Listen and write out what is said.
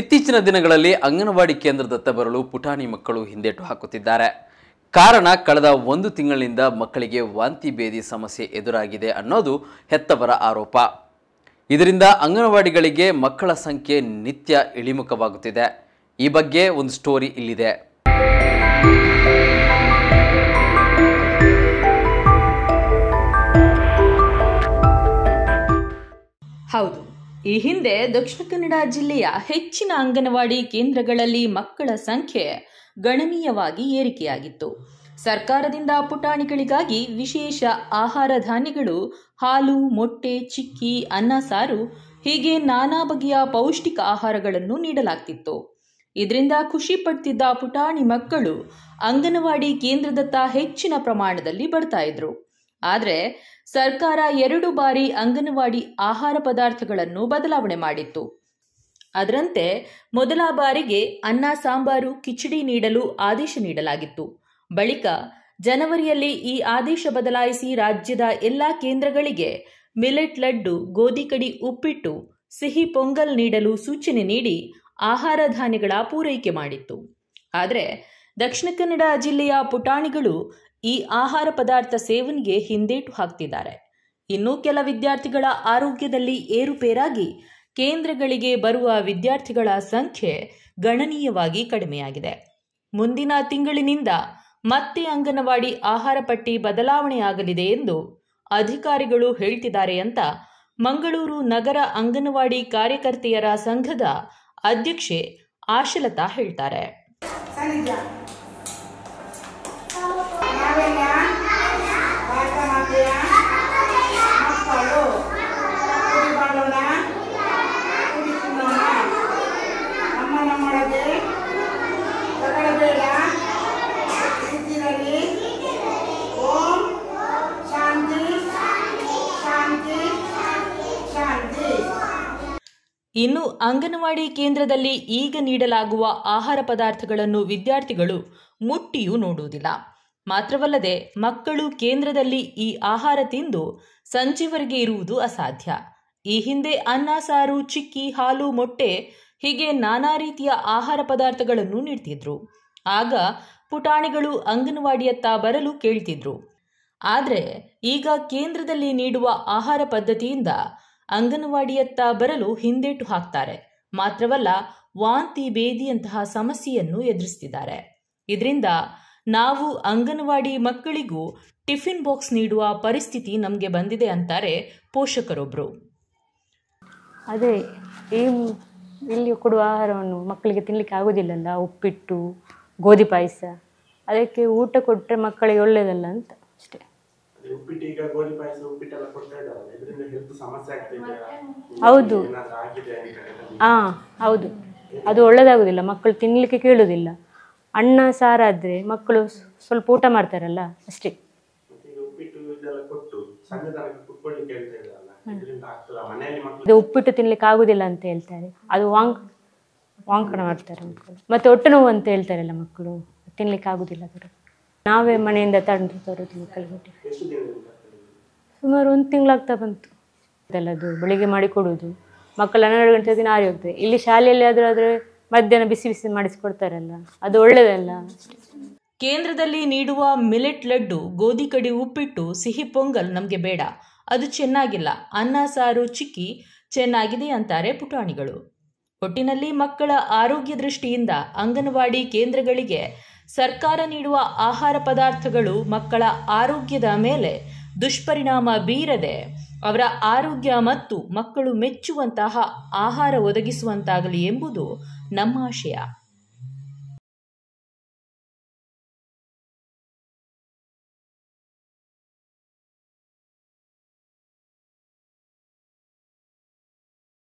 ಇತ್ತೀಚಿನ ದಿನಗಳಲ್ಲಿ ಅಂಗನವಾಡಿ ಕೇಂದ್ರದತ್ತ ಬರಲು ಪುಟಾಣಿ ಮಕ್ಕಳು ಹಿಂದೇಟು ಹಾಕುತ್ತಿದ್ದಾರೆ ಕಾರಣ ಕಳೆದ ಒಂದು ತಿಂಗಳಿನಿಂದ ಮಕ್ಕಳಿಗೆ ವಾಂತಿ ಭೇದಿ ಸಮಸ್ಯೆ ಎದುರಾಗಿದೆ ಅನ್ನೋದು ಹೆತ್ತವರ ಆರೋಪ ಇದರಿಂದ ಅಂಗನವಾಡಿಗಳಿಗೆ ಮಕ್ಕಳ ಸಂಖ್ಯೆ ನಿತ್ಯ ಇಳಿಮುಖವಾಗುತ್ತಿದೆ ಈ ಬಗ್ಗೆ ಒಂದು ಸ್ಟೋರಿ ಇಲ್ಲಿದೆ ಹೌದು ಈ ಹಿಂದೆ ದಕ್ಷಿಣ ಕನ್ನಡ ಜಿಲ್ಲೆಯ ಹೆಚ್ಚಿನ ಅಂಗನವಾಡಿ ಕೇಂದ್ರಗಳಲ್ಲಿ ಮಕ್ಕಳ ಸಂಖ್ಯೆ ಗಣನೀಯವಾಗಿ ಏರಿಕೆಯಾಗಿತ್ತು ಸರ್ಕಾರದಿಂದ ಪುಟಾಣಿಗಳಿಗಾಗಿ ವಿಶೇಷ ಆಹಾರ ಧಾನ್ಯಗಳು ಹಾಲು ಮೊಟ್ಟೆ ಚಿಕ್ಕಿ ಅನ್ನ ಸಾರು ಹೀಗೆ ನಾನಾ ಬಗೆಯ ಪೌಷ್ಟಿಕ ಆಹಾರಗಳನ್ನು ನೀಡಲಾಗ್ತಿತ್ತು ಇದರಿಂದ ಖುಷಿ ಪಡ್ತಿದ್ದ ಪುಟಾಣಿ ಮಕ್ಕಳು ಅಂಗನವಾಡಿ ಕೇಂದ್ರದತ್ತ ಹೆಚ್ಚಿನ ಪ್ರಮಾಣದಲ್ಲಿ ಬರ್ತಾ ಇದ್ರು ಆದರೆ ಸರ್ಕಾರ ಎರಡು ಬಾರಿ ಅಂಗನವಾಡಿ ಆಹಾರ ಪದಾರ್ಥಗಳನ್ನು ಬದಲಾವಣೆ ಮಾಡಿತ್ತು ಅದರಂತೆ ಮೊದಲ ಬಾರಿಗೆ ಅನ್ನ ಸಾಂಬಾರು ಕಿಚಡಿ ನೀಡಲು ಆದೇಶ ನೀಡಲಾಗಿತ್ತು ಬಳಿಕ ಜನವರಿಯಲ್ಲಿ ಈ ಆದೇಶ ಬದಲಾಯಿಸಿ ರಾಜ್ಯದ ಎಲ್ಲಾ ಕೇಂದ್ರಗಳಿಗೆ ಮಿಲೆಟ್ ಲಡ್ಡು ಗೋಧಿ ಕಡಿ ಉಪ್ಪಿಟ್ಟು ಸಿಹಿ ಪೊಂಗಲ್ ನೀಡಲು ಸೂಚನೆ ನೀಡಿ ಆಹಾರ ಧಾನ್ಯಗಳ ಪೂರೈಕೆ ಮಾಡಿತ್ತು ಆದರೆ ದಕ್ಷಿಣ ಕನ್ನಡ ಜಿಲ್ಲೆಯ ಪುಟಾಣಿಗಳು ಈ ಆಹಾರ ಪದಾರ್ಥ ಸೇವನೆಗೆ ಹಿಂದೇಟು ಹಾಕ್ತಿದ್ದಾರೆ ಇನ್ನು ಕೆಲ ವಿದ್ಯಾರ್ಥಿಗಳ ಆರೋಗ್ಯದಲ್ಲಿ ಏರುಪೇರಾಗಿ ಕೇಂದ್ರಗಳಿಗೆ ಬರುವ ವಿದ್ಯಾರ್ಥಿಗಳ ಸಂಖ್ಯೆ ಗಣನೀಯವಾಗಿ ಕಡಿಮೆಯಾಗಿದೆ ಮುಂದಿನ ತಿಂಗಳಿನಿಂದ ಮತ್ತೆ ಅಂಗನವಾಡಿ ಆಹಾರ ಪಟ್ಟಿ ಬದಲಾವಣೆಯಾಗಲಿದೆ ಎಂದು ಅಧಿಕಾರಿಗಳು ಹೇಳ್ತಿದ್ದಾರೆ ಅಂತ ಮಂಗಳೂರು ನಗರ ಅಂಗನವಾಡಿ ಕಾರ್ಯಕರ್ತೆಯರ ಸಂಘದ ಅಧ್ಯಕ್ಷೆ ಆಶಲತಾ ಹೇಳ್ತಾರೆ ಇನ್ನು ಅಂಗನವಾಡಿ ಕೇಂದ್ರದಲ್ಲಿ ಈಗ ನೀಡಲಾಗುವ ಆಹಾರ ಪದಾರ್ಥಗಳನ್ನು ವಿದ್ಯಾರ್ಥಿಗಳು ಮುಟ್ಟಿಯೂ ನೋಡುವುದಿಲ್ಲ ಮಾತ್ರವಲ್ಲದೆ ಮಕ್ಕಳು ಕೇಂದ್ರದಲ್ಲಿ ಈ ಆಹಾರ ತಿಂದು ಸಂಜೆವರೆಗೆ ಇರುವುದು ಅಸಾಧ್ಯ ಈ ಹಿಂದೆ ಅನ್ನ ಸಾರು ಚಿಕ್ಕಿ ಹಾಲು ಮೊಟ್ಟೆ ಹೀಗೆ ನಾನಾ ರೀತಿಯ ಆಹಾರ ಪದಾರ್ಥಗಳನ್ನು ನೀಡ್ತಿದ್ರು ಆಗ ಪುಟಾಣಿಗಳು ಅಂಗನವಾಡಿಯತ್ತ ಬರಲು ಕೇಳ್ತಿದ್ರು ಆದರೆ ಈಗ ಕೇಂದ್ರದಲ್ಲಿ ನೀಡುವ ಆಹಾರ ಪದ್ಧತಿಯಿಂದ ಅಂಗನವಾಡಿಯತ್ತ ಬರಲು ಹಿಂದೇಟು ಹಾಕ್ತಾರೆ ಮಾತ್ರವಲ್ಲ ವಾಂತಿ ಬೇದಿಯಂತಹ ಸಮಸ್ಯೆಯನ್ನು ಎದುರಿಸ್ತಿದ್ದಾರೆ ಇದರಿಂದ ನಾವು ಅಂಗನವಾಡಿ ಮಕ್ಕಳಿಗೂ ಟಿಫಿನ್ ಬಾಕ್ಸ್ ನೀಡುವ ಪರಿಸ್ಥಿತಿ ನಮಗೆ ಬಂದಿದೆ ಅಂತಾರೆ ಪೋಷಕರೊಬ್ಬರು ಅದೇ ಈ ಇಲ್ಲಿ ಕೊಡುವ ಆಹಾರವನ್ನು ಮಕ್ಕಳಿಗೆ ತಿನ್ನಲಿಕ್ಕೆ ಆಗೋದಿಲ್ಲಲ್ಲ ಉಪ್ಪಿಟ್ಟು ಗೋಧಿ ಪಾಯಸ ಅದಕ್ಕೆ ಊಟ ಕೊಟ್ಟರೆ ಮಕ್ಕಳಿಗೆ ಒಳ್ಳೆಯದಲ್ಲ ಅಂತ ಅಷ್ಟೇ ಹೌದು ಹಾ ಹೌದು ಅದು ಒಳ್ಳೆದಾಗೋದಿಲ್ಲ ಮಕ್ಕಳು ತಿನ್ನಲಿಕ್ಕೆ ಕೇಳೋದಿಲ್ಲ ಅಣ್ಣ ಸಾರಾದ್ರೆ ಮಕ್ಕಳು ಸ್ವಲ್ಪ ಊಟ ಮಾಡ್ತಾರಲ್ಲ ಅಷ್ಟೇ ಇದು ಉಪ್ಪಿಟ್ಟು ತಿನ್ಲಿಕ್ಕೆ ಆಗುದಿಲ್ಲ ಅಂತ ಹೇಳ್ತಾರೆ ಅದು ವಾಂಕ್ ವಾಂಕಣ ಮಾಡ್ತಾರೆ ಮಕ್ಕಳು ಮತ್ತೆ ಹೊಟ್ಟೆ ನೋವು ಅಂತ ಹೇಳ್ತಾರಲ್ಲ ಮಕ್ಕಳು ತಿನ್ಲಿಕ್ಕೆ ಆಗುದಿಲ್ಲ ಅದರ ನಾವೇ ಮನೆಯಿಂದ ತಂದು ತರೋದು ಮಕ್ಕಳಿಗೆ ಸುಮಾರು ಒಂದು ತಿಂಗಳಾಗ್ತಾ ಬಂತು ಅದು ಬೆಳಿಗ್ಗೆ ಮಾಡಿ ಕೊಡುವುದು ಮಕ್ಕಳು ಹನ್ನೆರಡು ಗಂಟೆ ದಿನ ಆರಿ ಹೋಗ್ತದೆ ಇಲ್ಲಿ ಶಾಲೆಯಲ್ಲಿ ಆದರೂ ಆದರೆ ಮಧ್ಯಾಹ್ನ ಬಿಸಿ ಬಿಸಿ ಮಾಡಿಸಿಕೊಡ್ತಾರಲ್ಲ ಅದು ಒಳ್ಳೆಯದಲ್ಲ ಕೇಂದ್ರದಲ್ಲಿ ನೀಡುವ ಮಿಲೆಟ್ ಲಡ್ಡು ಗೋಧಿ ಕಡಿ ಉಪ್ಪಿಟ್ಟು ಸಿಹಿ ಪೊಂಗಲ್ ನಮಗೆ ಬೇಡ ಅದು ಚೆನ್ನಾಗಿಲ್ಲ ಅನ್ನ ಸಾರು ಚಿಕ್ಕಿ ಚೆನ್ನಾಗಿದೆ ಅಂತಾರೆ ಪುಟಾಣಿಗಳು ಒಟ್ಟಿನಲ್ಲಿ ಮಕ್ಕಳ ಆರೋಗ್ಯ ದೃಷ್ಟಿಯಿಂದ ಅಂಗನವಾಡಿ ಕೇಂದ್ರಗಳಿಗೆ ಸರ್ಕಾರ ನೀಡುವ ಆಹಾರ ಪದಾರ್ಥಗಳು ಮಕ್ಕಳ ಆರೋಗ್ಯದ ಮೇಲೆ ದುಷ್ಪರಿಣಾಮ ಬೀರದೆ ಅವರ ಆರೋಗ್ಯ ಮತ್ತು ಮಕ್ಕಳು ಮೆಚ್ಚುವಂತಹ ಆಹಾರ ಒದಗಿಸುವಂತಾಗಲಿ ಎಂಬುದು ನಮ್ಮ ಆಶಯ